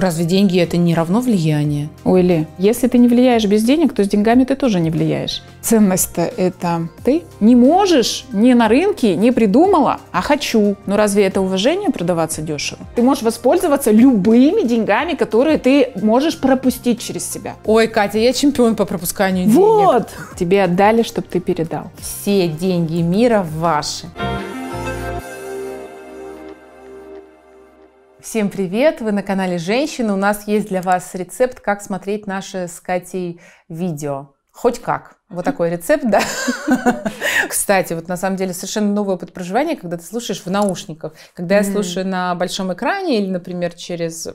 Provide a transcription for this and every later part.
Разве деньги это не равно влияние? Ой, Ли, если ты не влияешь без денег, то с деньгами ты тоже не влияешь. Ценность-то это ты не можешь, не на рынке, не придумала, а хочу. Но разве это уважение продаваться дешево? Ты можешь воспользоваться любыми деньгами, которые ты можешь пропустить через себя. Ой, Катя, я чемпион по пропусканию денег. Вот! Тебе отдали, чтобы ты передал. Все деньги мира Ваши. Всем привет! Вы на канале Женщины. У нас есть для вас рецепт, как смотреть наши с Катей видео. Хоть как. Вот такой рецепт, да? Кстати, вот на самом деле совершенно новый опыт проживания, когда ты слушаешь в наушниках. Когда я слушаю на большом экране или, например, через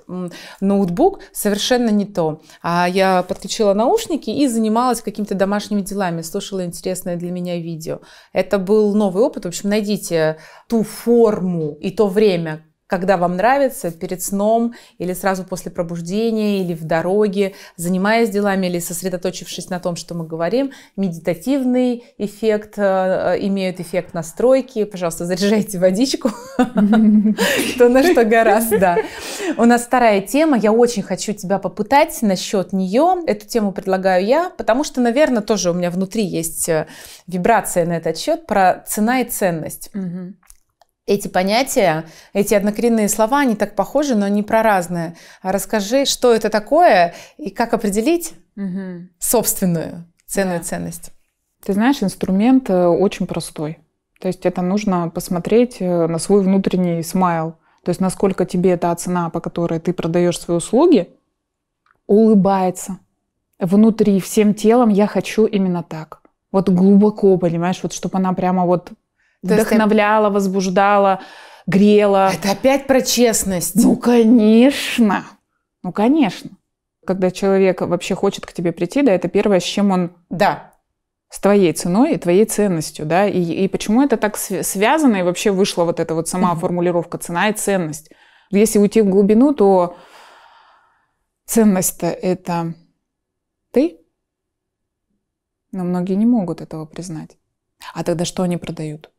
ноутбук, совершенно не то. А я подключила наушники и занималась какими-то домашними делами, слушала интересное для меня видео. Это был новый опыт. В общем, найдите ту форму и то время, когда вам нравится, перед сном или сразу после пробуждения, или в дороге, занимаясь делами или сосредоточившись на том, что мы говорим, медитативный эффект, э, э, имеют эффект настройки. Пожалуйста, заряжайте водичку, кто на что гораздо, У нас вторая тема, я очень хочу тебя попытать насчет нее. Эту тему предлагаю я, потому что, наверное, тоже у меня внутри есть э, вибрация на этот счет про цена и ценность эти понятия, эти однокоренные слова, они так похожи, но они про разное. А расскажи, что это такое и как определить угу. собственную ценную да. ценность. Ты знаешь, инструмент э, очень простой. То есть это нужно посмотреть э, на свой внутренний смайл. То есть насколько тебе эта цена, по которой ты продаешь свои услуги, улыбается. Внутри, всем телом я хочу именно так. Вот глубоко, понимаешь, вот чтобы она прямо вот то вдохновляла, возбуждала, грела. Это опять про честность. Ну, конечно. Ну, конечно. Когда человек вообще хочет к тебе прийти, да, это первое, с чем он... Да. С твоей ценой и твоей ценностью, да. И, и почему это так связано, и вообще вышла вот эта вот сама формулировка «цена и ценность». Если уйти в глубину, то ценность-то это ты. Но многие не могут этого признать. А тогда что они продают?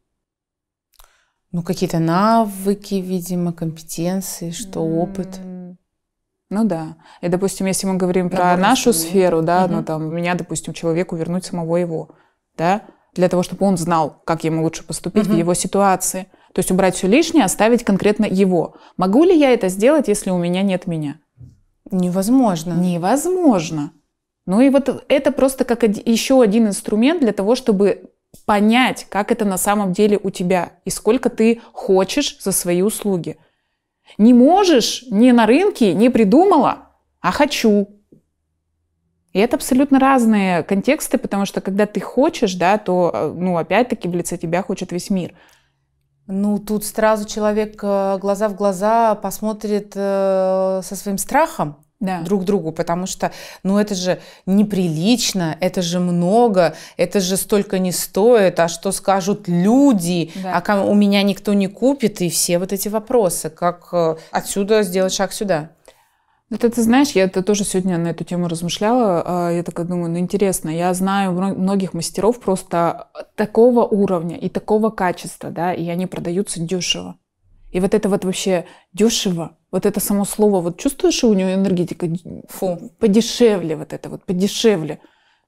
Ну, какие-то навыки, видимо, компетенции, что mm-hmm. опыт. Ну да. И, допустим, если мы говорим про Добрый нашу себе. сферу, да, угу. ну там, меня, допустим, человеку вернуть самого его, да, для того, чтобы он знал, как ему лучше поступить угу. в его ситуации. То есть убрать все лишнее, оставить конкретно его. Могу ли я это сделать, если у меня нет меня? Невозможно. Невозможно. Ну и вот это просто как еще один инструмент для того, чтобы понять, как это на самом деле у тебя и сколько ты хочешь за свои услуги. Не можешь, не на рынке, не придумала, а хочу. И это абсолютно разные контексты, потому что когда ты хочешь, да, то, э, ну, опять-таки, в лице тебя хочет весь мир. Ну, тут сразу человек э, глаза в глаза посмотрит э, со своим страхом, да. друг другу, потому что, ну, это же неприлично, это же много, это же столько не стоит, а что скажут люди, да. а у меня никто не купит, и все вот эти вопросы, как э, отсюда сделать шаг сюда. Это ты знаешь, я это тоже сегодня на эту тему размышляла. А я так думаю, ну интересно, я знаю многих мастеров просто такого уровня и такого качества, да, и они продаются дешево. И вот это вот вообще дешево, вот это само слово, вот чувствуешь, у нее энергетика Фу. подешевле, вот это вот, подешевле.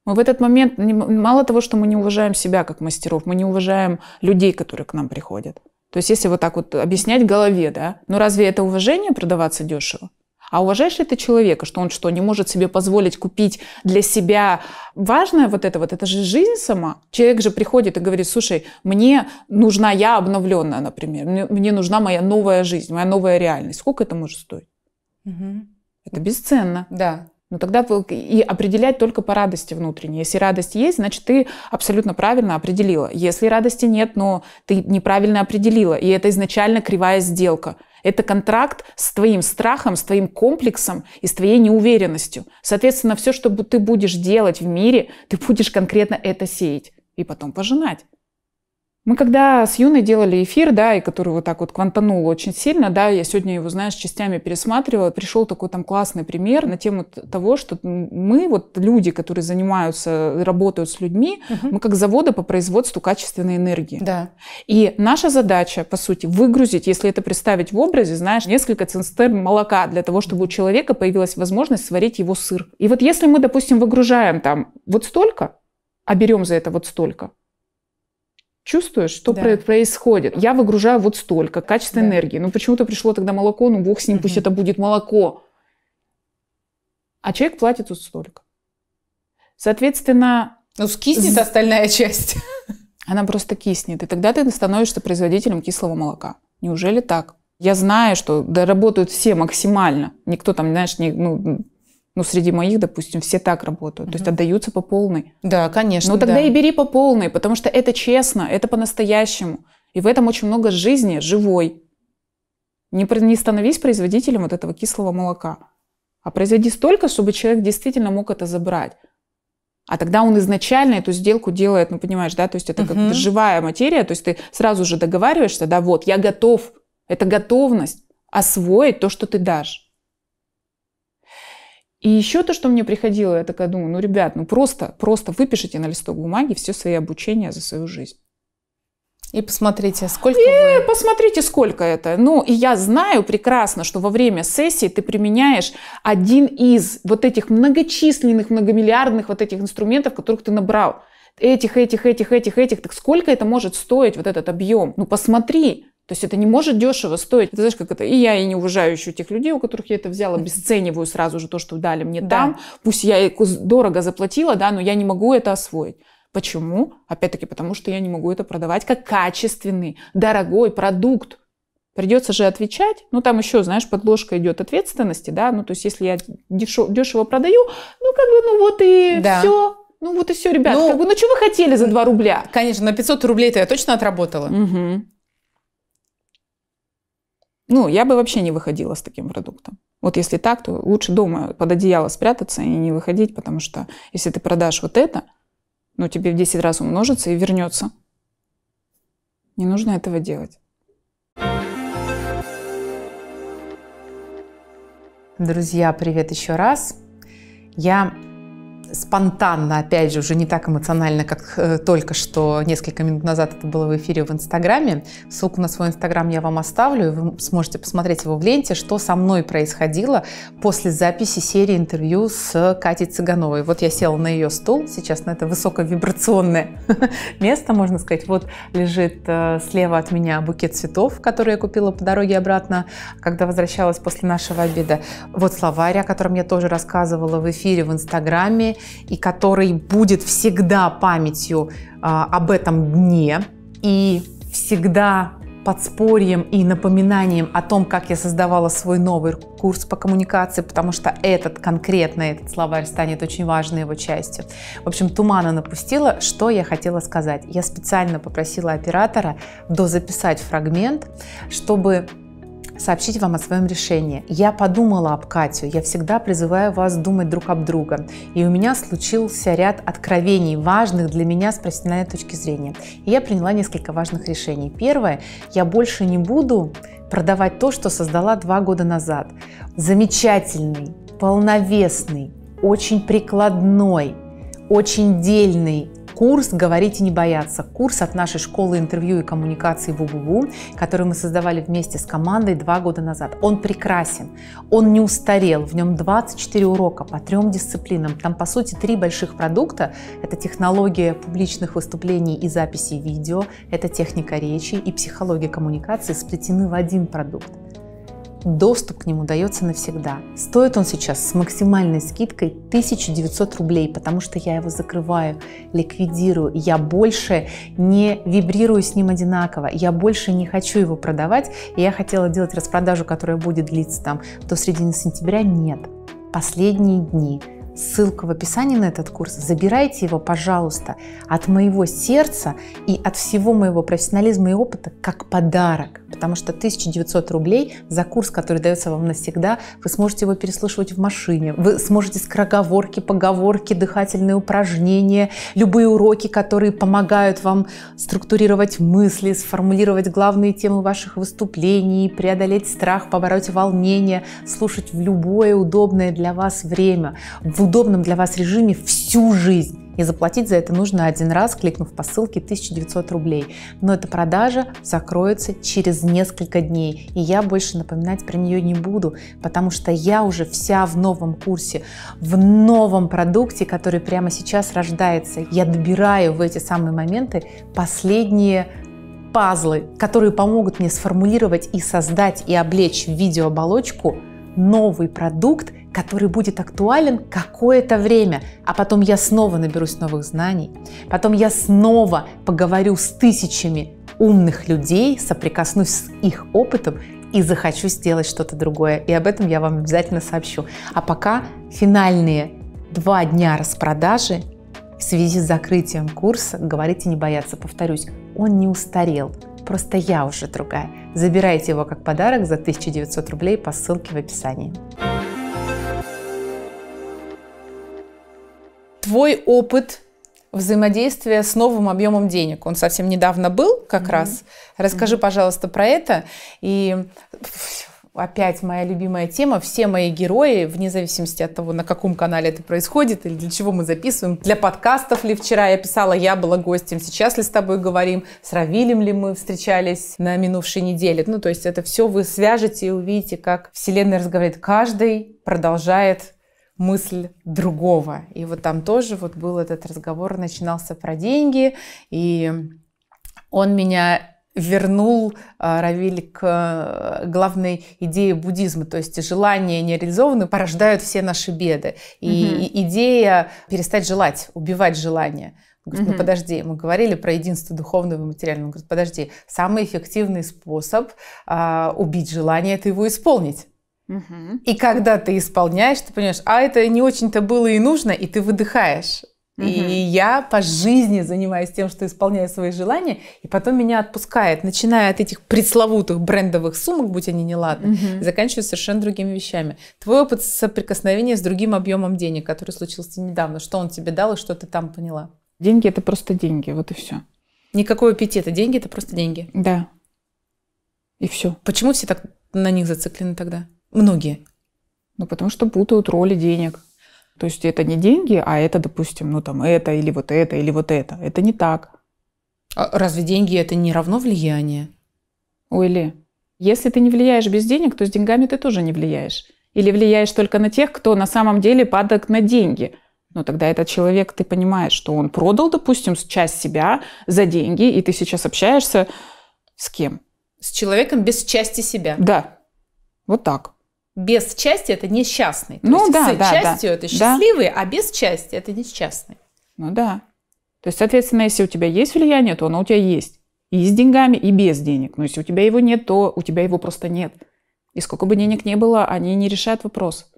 Мы в этот момент, мало того, что мы не уважаем себя как мастеров, мы не уважаем людей, которые к нам приходят. То есть если вот так вот объяснять голове, да, ну разве это уважение продаваться дешево? а уважаешь ли ты человека, что он что, не может себе позволить купить для себя важное вот это вот, это же жизнь сама. Человек же приходит и говорит, слушай, мне нужна я обновленная, например, мне, мне нужна моя новая жизнь, моя новая реальность. Сколько это может стоить? Угу. Это бесценно. Да. Ну тогда и определять только по радости внутренней. Если радость есть, значит ты абсолютно правильно определила. Если радости нет, но ты неправильно определила, и это изначально кривая сделка. Это контракт с твоим страхом, с твоим комплексом и с твоей неуверенностью. Соответственно, все, что ты будешь делать в мире, ты будешь конкретно это сеять и потом пожинать. Мы когда с Юной делали эфир, да, и который вот так вот квантанул очень сильно, да, я сегодня его, знаешь, частями пересматривала, пришел такой там классный пример на тему того, что мы, вот люди, которые занимаются, работают с людьми, угу. мы как заводы по производству качественной энергии. Да. И наша задача, по сути, выгрузить, если это представить в образе, знаешь, несколько цистерн молока для того, чтобы у человека появилась возможность сварить его сыр. И вот если мы, допустим, выгружаем там вот столько, а берем за это вот столько, чувствуешь, что да. происходит. Я выгружаю вот столько, качества да. энергии. Ну почему-то пришло тогда молоко, ну бог с ним, угу. пусть это будет молоко. А человек платит вот столько. Соответственно... Ну скиснет з... остальная часть. Она просто киснет. И тогда ты становишься производителем кислого молока. Неужели так? Я знаю, что да, работают все максимально. Никто там, знаешь, не, ну, ну, среди моих, допустим, все так работают. Mm-hmm. То есть отдаются по полной. Да, конечно. Ну, тогда да. и бери по полной, потому что это честно, это по-настоящему. И в этом очень много жизни, живой. Не, не становись производителем вот этого кислого молока, а производи столько, чтобы человек действительно мог это забрать. А тогда он изначально эту сделку делает, ну понимаешь, да, то есть это угу. как живая материя, то есть ты сразу же договариваешься, да, вот, я готов, это готовность освоить то, что ты дашь. И еще то, что мне приходило, я такая думаю, ну, ребят, ну просто, просто выпишите на листок бумаги все свои обучения за свою жизнь. И посмотрите, а сколько И э, вы... посмотрите, сколько это. Ну, и я знаю прекрасно, что во время сессии ты применяешь один из вот этих многочисленных, многомиллиардных вот этих инструментов, которых ты набрал. Этих, этих, этих, этих, этих. Так сколько это может стоить, вот этот объем? Ну, посмотри. То есть это не может дешево стоить. Ты знаешь, как это, и я и не уважаю еще тех людей, у которых я это взяла, обесцениваю сразу же то, что дали мне да. там. Пусть я дорого заплатила, да, но я не могу это освоить. Почему? Опять-таки, потому что я не могу это продавать как качественный, дорогой продукт. Придется же отвечать. Ну, там еще, знаешь, подложка идет ответственности, да. Ну, то есть, если я дешево, дешево продаю, ну, как бы, ну, вот и да. все. Ну, вот и все, ребят. Ну, как бы, ну, что вы хотели за 2 рубля? Конечно, на 500 рублей-то я точно отработала. Угу. Ну, я бы вообще не выходила с таким продуктом. Вот если так, то лучше дома под одеяло спрятаться и не выходить, потому что если ты продашь вот это, ну, тебе в 10 раз умножится и вернется. Не нужно этого делать. Друзья, привет еще раз. Я спонтанно, опять же, уже не так эмоционально, как э, только что несколько минут назад это было в эфире в Инстаграме. Ссылку на свой Инстаграм я вам оставлю, и вы сможете посмотреть его в ленте, что со мной происходило после записи серии интервью с Катей Цыгановой. Вот я села на ее стул, сейчас на это высоковибрационное место, можно сказать. Вот лежит э, слева от меня букет цветов, который я купила по дороге обратно, когда возвращалась после нашего обеда. Вот словарь, о котором я тоже рассказывала в эфире в Инстаграме и который будет всегда памятью а, об этом дне и всегда подспорьем и напоминанием о том, как я создавала свой новый курс по коммуникации, потому что этот конкретно, этот словарь станет очень важной его частью. В общем, тумана напустила, что я хотела сказать. Я специально попросила оператора дозаписать фрагмент, чтобы сообщить вам о своем решении. Я подумала об Катю, я всегда призываю вас думать друг об друга. И у меня случился ряд откровений, важных для меня с профессиональной точки зрения. И я приняла несколько важных решений. Первое, я больше не буду продавать то, что создала два года назад. Замечательный, полновесный, очень прикладной, очень дельный Курс говорите не бояться». Курс от нашей школы интервью и коммуникации ВУВУ, который мы создавали вместе с командой два года назад. Он прекрасен, он не устарел, в нем 24 урока по трем дисциплинам. Там, по сути, три больших продукта. Это технология публичных выступлений и записи видео, это техника речи и психология коммуникации сплетены в один продукт доступ к нему дается навсегда. Стоит он сейчас с максимальной скидкой 1900 рублей, потому что я его закрываю, ликвидирую. Я больше не вибрирую с ним одинаково, я больше не хочу его продавать. И я хотела делать распродажу, которая будет длиться там до середины сентября. Нет, последние дни. Ссылка в описании на этот курс. Забирайте его, пожалуйста, от моего сердца и от всего моего профессионализма и опыта как подарок потому что 1900 рублей за курс, который дается вам навсегда, вы сможете его переслушивать в машине, вы сможете скороговорки, поговорки, дыхательные упражнения, любые уроки, которые помогают вам структурировать мысли, сформулировать главные темы ваших выступлений, преодолеть страх, побороть волнение, слушать в любое удобное для вас время, в удобном для вас режиме всю жизнь и заплатить за это нужно один раз, кликнув по ссылке 1900 рублей. Но эта продажа закроется через несколько дней, и я больше напоминать про нее не буду, потому что я уже вся в новом курсе, в новом продукте, который прямо сейчас рождается. Я добираю в эти самые моменты последние пазлы, которые помогут мне сформулировать и создать и облечь в видеооболочку новый продукт, который будет актуален какое-то время, а потом я снова наберусь новых знаний, потом я снова поговорю с тысячами умных людей, соприкоснусь с их опытом и захочу сделать что-то другое. И об этом я вам обязательно сообщу. А пока финальные два дня распродажи в связи с закрытием курса «Говорите, не бояться». Повторюсь, он не устарел, просто я уже другая. Забирайте его как подарок за 1900 рублей по ссылке в описании. твой опыт взаимодействия с новым объемом денег. Он совсем недавно был как mm-hmm. раз. Расскажи, mm-hmm. пожалуйста, про это. И опять моя любимая тема. Все мои герои, вне зависимости от того, на каком канале это происходит или для чего мы записываем, для подкастов ли вчера я писала, я была гостем, сейчас ли с тобой говорим, с Равилем ли мы встречались на минувшей неделе. Ну, то есть это все вы свяжете и увидите, как Вселенная разговаривает. Каждый продолжает мысль другого. И вот там тоже вот был этот разговор, начинался про деньги, и он меня вернул э, Равиль к э, главной идее буддизма, то есть желания нереализованные порождают все наши беды. И, угу. идея перестать желать, убивать желание. Он говорит, ну подожди, мы говорили про единство духовного и материального. Он говорит, подожди, самый эффективный способ а, убить желание – это его исполнить. Угу. И когда ты исполняешь, ты понимаешь, а это не очень-то было и нужно, и ты выдыхаешь. Угу. И я по жизни занимаюсь тем, что исполняю свои желания, и потом меня отпускает, начиная от этих пресловутых брендовых сумок, будь они неладны, угу. заканчивая совершенно другими вещами. Твой опыт соприкосновения с другим объемом денег, который случился недавно, что он тебе дал и что ты там поняла? Деньги это просто деньги, вот и все. Никакого аппетита, деньги это просто деньги. Да. И все. Почему все так на них зациклены тогда? Многие. Ну, потому что путают роли денег. То есть это не деньги, а это, допустим, ну там это или вот это или вот это. Это не так. А разве деньги это не равно влияние? Ой, Ли, если ты не влияешь без денег, то с деньгами ты тоже не влияешь. Или влияешь только на тех, кто на самом деле падок на деньги. Но тогда этот человек, ты понимаешь, что он продал, допустим, часть себя за деньги, и ты сейчас общаешься с кем? С человеком без части себя. Да. Вот так без счастья это несчастный. То ну есть, да, с да, счастью да. это счастливый, да. а без счастья это несчастный. Ну да. То есть, соответственно, если у тебя есть влияние, то оно у тебя есть. И с деньгами, и без денег. Но если у тебя его нет, то у тебя его просто нет. И сколько бы денег не было, они не решают вопрос.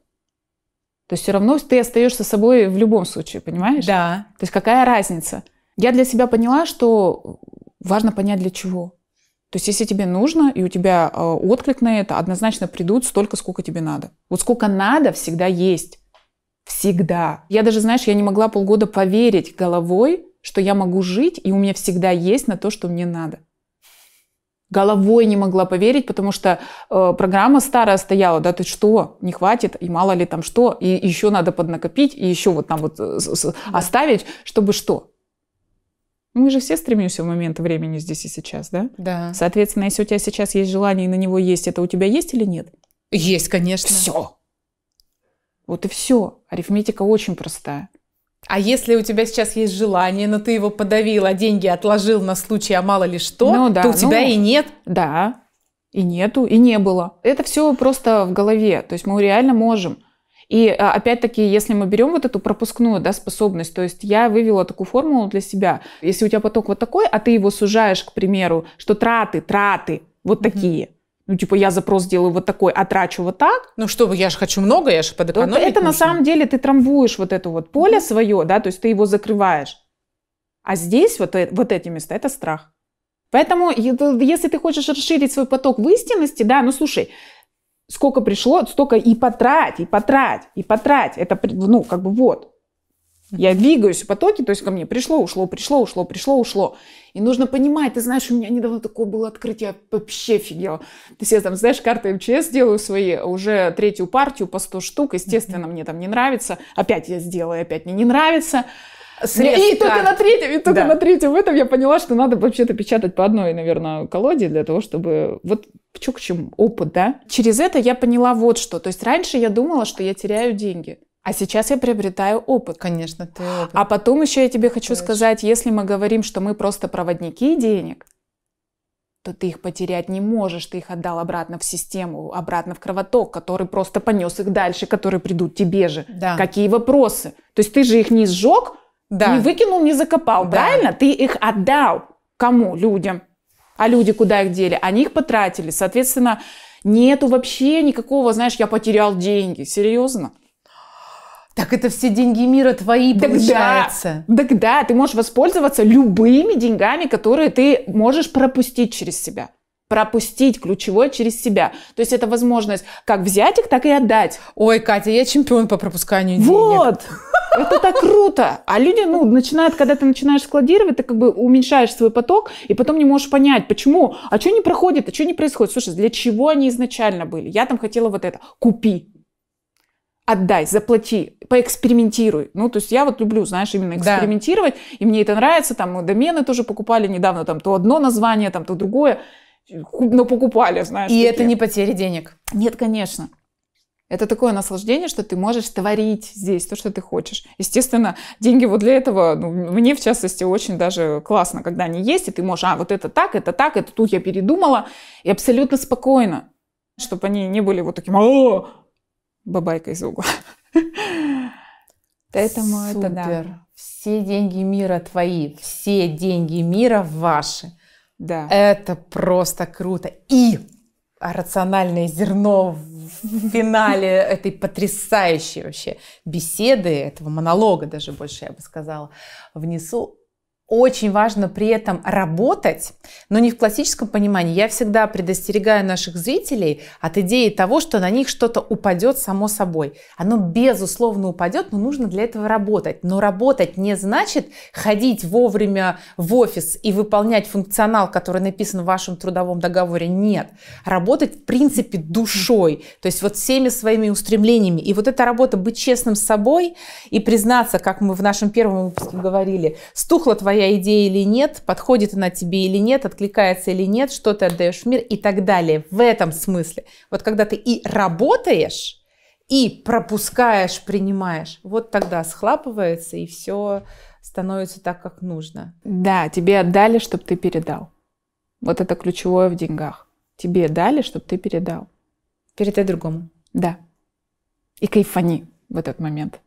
То есть все равно ты остаешься собой в любом случае, понимаешь? Да. То есть какая разница? Я для себя поняла, что важно понять для чего. То есть, если тебе нужно, и у тебя э, отклик на это, однозначно придут столько, сколько тебе надо. Вот сколько надо, всегда есть. Всегда. Я даже, знаешь, я не могла полгода поверить головой, что я могу жить, и у меня всегда есть на то, что мне надо. Головой не могла поверить, потому что э, программа старая стояла, да, ты что, не хватит, и мало ли там что, и еще надо поднакопить, и еще вот там вот э, э, оставить, чтобы что? Ну, мы же все стремимся в момент времени здесь и сейчас, да? Да. Соответственно, если у тебя сейчас есть желание и на него есть, это у тебя есть или нет? Есть, конечно. Все. Вот и все. Арифметика очень простая. А если у тебя сейчас есть желание, но ты его подавил, а деньги отложил на случай, а мало ли что, ну, да, то у ну, тебя и нет. Да, и нету, и не было. Это все просто в голове. То есть мы реально можем и э, опять-таки, если мы берем вот эту пропускную да, способность, то есть я вывела такую формулу для себя. Если у тебя поток вот такой, а ты его сужаешь, к примеру, что траты, траты вот такие, mm-hmm. Ну, типа, я запрос делаю вот такой, а трачу вот так. Ну, что вы, я же хочу много, я же подэкономить вот Это нужно. на самом деле ты трамбуешь вот это вот поле свое, да, то есть ты его закрываешь. А здесь вот, э, вот эти места – это страх. Поэтому, если ты хочешь расширить свой поток в истинности, да, ну, слушай, сколько пришло, столько и потрать, и потрать, и потрать. Это, ну, как бы вот. Я двигаюсь в потоке, то есть ко мне пришло, ушло, пришло, ушло, пришло, ушло. И нужно понимать, ты знаешь, у меня недавно такое было открытие, я вообще офигела. Ты себе там, знаешь, карты МЧС делаю свои, уже третью партию по 100 штук, естественно, мне там не нравится. Опять я сделаю, опять мне не нравится срез. И только на третьем, и только да. на третьем в этом я поняла, что надо вообще-то печатать по одной, наверное, колоде для того, чтобы... Вот чё к чему, опыт, да? Через это я поняла вот что. То есть раньше я думала, что я теряю деньги. А сейчас я приобретаю опыт. Конечно, ты опыт. А потом еще я тебе хочу Конечно. сказать, если мы говорим, что мы просто проводники денег, то ты их потерять не можешь, ты их отдал обратно в систему, обратно в кровоток, который просто понес их дальше, которые придут тебе же. Да. Какие вопросы? То есть ты же их не сжег, да. Не выкинул, не закопал, да. правильно? Ты их отдал кому? Людям. А люди куда их дели? Они их потратили. Соответственно, нету вообще никакого, знаешь, я потерял деньги. Серьезно? Так это все деньги мира твои, так получается. Да, так да, ты можешь воспользоваться любыми деньгами, которые ты можешь пропустить через себя пропустить ключевой через себя. То есть это возможность как взять их, так и отдать. Ой, Катя, я чемпион по пропусканию денег. Вот! Это так круто! А люди, ну, начинают, когда ты начинаешь складировать, ты как бы уменьшаешь свой поток, и потом не можешь понять, почему, а что не проходит, а что не происходит. Слушай, для чего они изначально были? Я там хотела вот это. Купи, отдай, заплати, поэкспериментируй. Ну, то есть я вот люблю, знаешь, именно экспериментировать, да. и мне это нравится, там мы домены тоже покупали недавно, там то одно название, там то другое но ну, покупали, знаешь. И такие. это не потери денег. Нет, конечно. Это такое наслаждение, что ты можешь творить здесь то, что ты хочешь. Естественно, деньги вот для этого, ну, мне в частности очень даже классно, когда они есть, и ты можешь, а, вот это так, это так, это тут я передумала, и абсолютно спокойно, чтобы они не были вот таким, о, бабайкой из угла. Поэтому это да. Все деньги мира твои, все деньги мира ваши. Да. Это просто круто. И рациональное зерно в финале этой потрясающей вообще беседы, этого монолога даже больше, я бы сказала, внесу очень важно при этом работать, но не в классическом понимании. Я всегда предостерегаю наших зрителей от идеи того, что на них что-то упадет само собой. Оно безусловно упадет, но нужно для этого работать. Но работать не значит ходить вовремя в офис и выполнять функционал, который написан в вашем трудовом договоре. Нет. Работать в принципе душой, то есть вот всеми своими устремлениями. И вот эта работа быть честным с собой и признаться, как мы в нашем первом выпуске говорили, стухла твоя твоя идея или нет, подходит она тебе или нет, откликается или нет, что ты отдаешь в мир и так далее. В этом смысле. Вот когда ты и работаешь, и пропускаешь, принимаешь, вот тогда схлапывается и все становится так, как нужно. Да, тебе отдали, чтобы ты передал. Вот это ключевое в деньгах. Тебе дали, чтобы ты передал. Передай другому. Да. И кайфани в этот момент.